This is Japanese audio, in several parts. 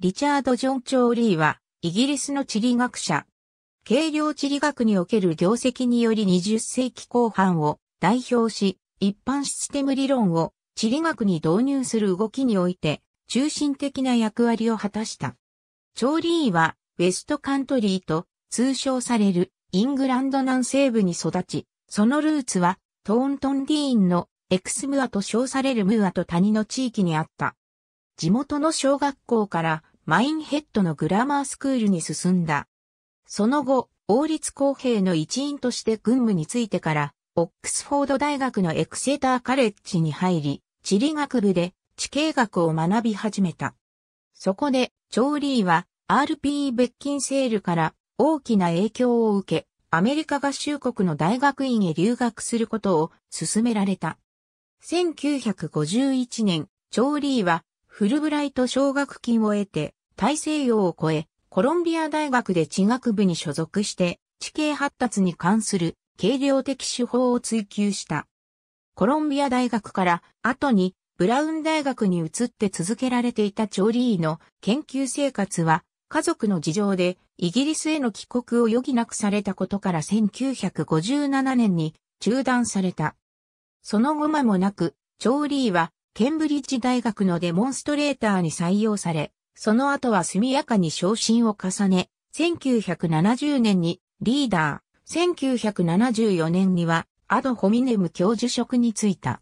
リチャード・ジョン・チョーリーは、イギリスの地理学者。軽量地理学における業績により20世紀後半を代表し、一般システム理論を地理学に導入する動きにおいて、中心的な役割を果たした。チョーリーは、ウェストカントリーと通称されるイングランド南西部に育ち、そのルーツは、トーントンディーンのエクスムアと称されるムーアと谷の地域にあった。地元の小学校からマインヘッドのグラマースクールに進んだ。その後、王立公平の一員として軍務についてから、オックスフォード大学のエクセターカレッジに入り、地理学部で地形学を学び始めた。そこで、チョーリーは RP ベッキンセールから大きな影響を受け、アメリカ合衆国の大学院へ留学することを勧められた。1951年、チョーリーはフルブライト奨学金を得て大西洋を越え、コロンビア大学で地学部に所属して、地形発達に関する軽量的手法を追求した。コロンビア大学から後にブラウン大学に移って続けられていたチョリーの研究生活は家族の事情でイギリスへの帰国を余儀なくされたことから1957年に中断された。その後間もなく、チョーリーはケンブリッジ大学のデモンストレーターに採用され、その後は速やかに昇進を重ね、1970年にリーダー、1974年にはアド・ホミネム教授職に就いた。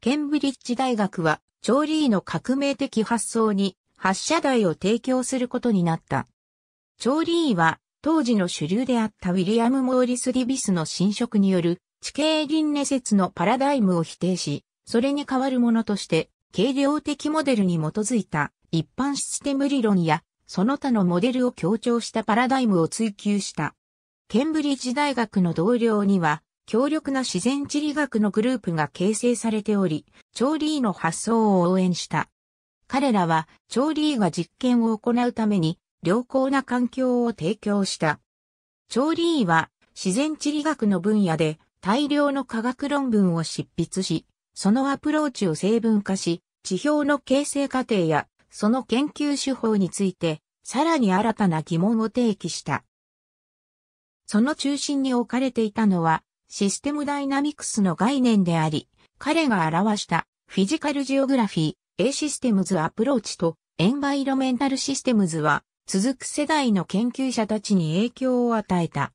ケンブリッジ大学は、チョーリーの革命的発想に発射台を提供することになった。チョーリーは、当時の主流であったウィリアム・モーリス・ディビスの侵食による地形輪廻説のパラダイムを否定し、それに代わるものとして、軽量的モデルに基づいた一般システム理論やその他のモデルを強調したパラダイムを追求した。ケンブリッジ大学の同僚には、強力な自然地理学のグループが形成されており、チョーリーの発想を応援した。彼らは、チョーリーが実験を行うために、良好な環境を提供した。チョーリーは、自然地理学の分野で、大量の科学論文を執筆し、そのアプローチを成分化し、地表の形成過程やその研究手法について、さらに新たな疑問を提起した。その中心に置かれていたのは、システムダイナミクスの概念であり、彼が表したフィジカルジオグラフィー、A システムズアプローチとエンバイロメンタルシステムズは続く世代の研究者たちに影響を与えた。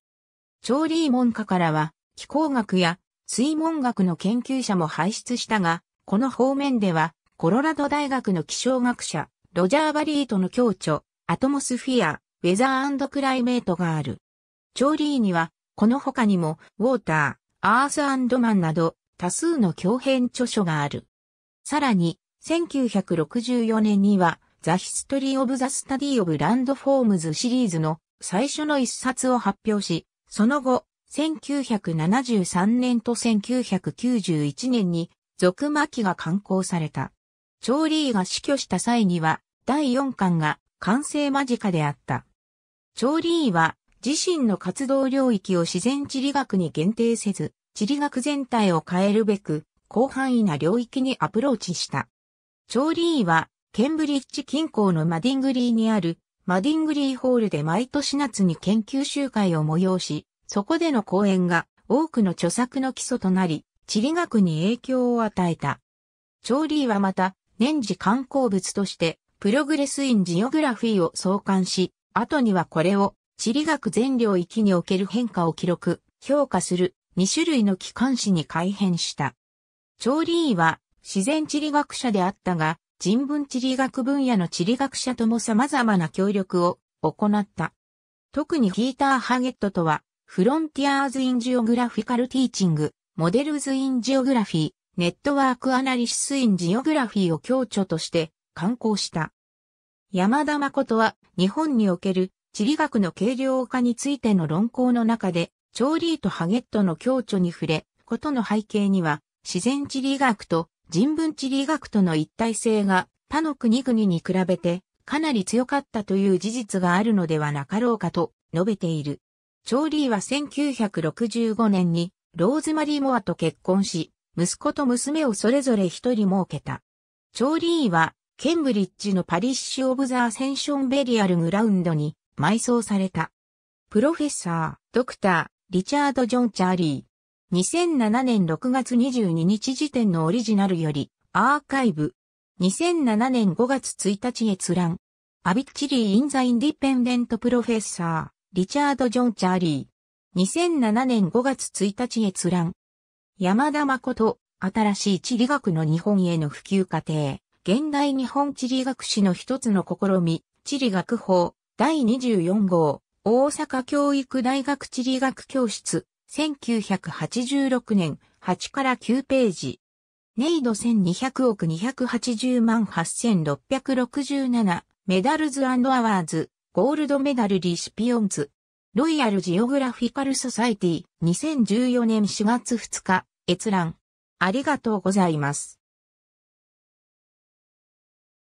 調理門下からは気候学や水文学の研究者も輩出したが、この方面ではコロラド大学の気象学者、ロジャー・バリートの教著、アトモスフィア、ウェザークライメートがある。チョーリーには、この他にも、ウォーター、アースマンなど、多数の共編著書がある。さらに、1964年には、ザ・ヒストリー・オブ・ザ・スタディ・オブ・ランド・フォームズシリーズの最初の一冊を発表し、その後、1973年と1991年に、続巻が刊行された。チョーリーが死去した際には、第4巻が完成間近であった。チョーリーは、自身の活動領域を自然地理学に限定せず、地理学全体を変えるべく、広範囲な領域にアプローチした。チョーリーは、ケンブリッジ近郊のマディングリーにある、マディングリーホールで毎年夏に研究集会を催し、そこでの講演が多くの著作の基礎となり、地理学に影響を与えた。チョーリーはまた、年次観光物として、プログレスインジオグラフィーを創刊し、後にはこれを、地理学全領域における変化を記録、評価する2種類の機関誌に改変した。調理医は自然地理学者であったが、人文地理学分野の地理学者とも様々な協力を行った。特にヒーター・ハゲットとは、フロンティアーズ・イン・ジオグラフィカル・ティーチング、モデルズ・イン・ジオグラフィー、ネットワークアナリシスインジオグラフィーを強著として刊行した。山田誠は日本における地理学の軽量化についての論考の中で、チョーリーとハゲットの強著に触れ、ことの背景には、自然地理学と人文地理学との一体性が他の国々に比べてかなり強かったという事実があるのではなかろうかと述べている。チョーリーは1965年にローズマリー・モアと結婚し、息子と娘をそれぞれ一人設けた。チョーリーは、ケンブリッジのパリッシュ・オブ・ザ・アセンション・ベリアル・グラウンドに埋葬された。プロフェッサー、ドクター、リチャード・ジョン・チャーリー。2007年6月22日時点のオリジナルより、アーカイブ。2007年5月1日閲覧。アビッチリー・イン・ザ・インディペンデント・プロフェッサー、リチャード・ジョン・チャーリー。2007年5月1日閲覧。山田誠、新しい地理学の日本への普及過程、現代日本地理学史の一つの試み、地理学法、第24号、大阪教育大学地理学教室、1986年、8から9ページ。ネイド1200億280万8667、メダルズアワーズ、ゴールドメダルリシピオンズ、ロイヤルジオグラフィカルソサイティ、2014年4月2日、閲覧。ありがとうございます。